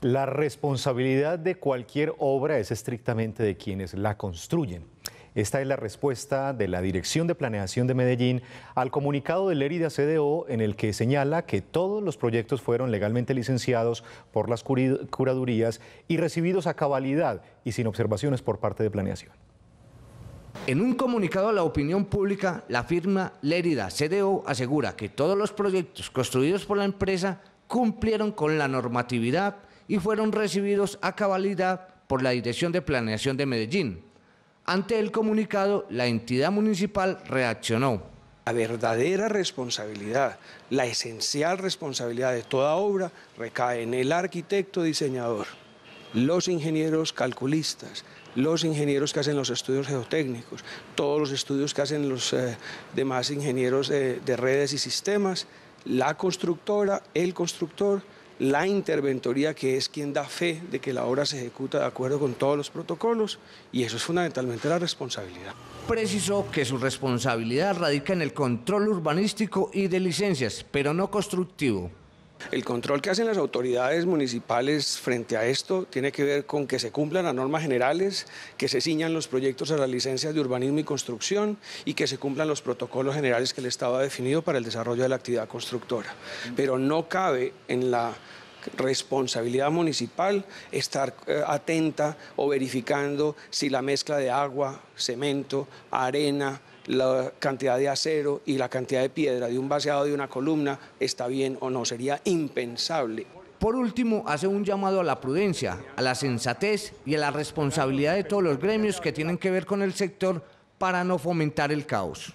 La responsabilidad de cualquier obra es estrictamente de quienes la construyen. Esta es la respuesta de la Dirección de Planeación de Medellín al comunicado de Lérida CDO en el que señala que todos los proyectos fueron legalmente licenciados por las curadurías y recibidos a cabalidad y sin observaciones por parte de planeación. En un comunicado a la opinión pública, la firma Lérida CDO asegura que todos los proyectos construidos por la empresa cumplieron con la normatividad y fueron recibidos a cabalidad por la Dirección de Planeación de Medellín. Ante el comunicado, la entidad municipal reaccionó. La verdadera responsabilidad, la esencial responsabilidad de toda obra recae en el arquitecto diseñador, los ingenieros calculistas, los ingenieros que hacen los estudios geotécnicos, todos los estudios que hacen los eh, demás ingenieros de redes y sistemas, la constructora, el constructor, la interventoría, que es quien da fe de que la obra se ejecuta de acuerdo con todos los protocolos, y eso es fundamentalmente la responsabilidad. Precisó que su responsabilidad radica en el control urbanístico y de licencias, pero no constructivo. El control que hacen las autoridades municipales frente a esto tiene que ver con que se cumplan las normas generales, que se ciñan los proyectos a las licencias de urbanismo y construcción y que se cumplan los protocolos generales que el Estado ha definido para el desarrollo de la actividad constructora. Pero no cabe en la responsabilidad municipal estar eh, atenta o verificando si la mezcla de agua, cemento, arena, la cantidad de acero y la cantidad de piedra de un vaciado de una columna está bien o no, sería impensable. Por último, hace un llamado a la prudencia, a la sensatez y a la responsabilidad de todos los gremios que tienen que ver con el sector para no fomentar el caos.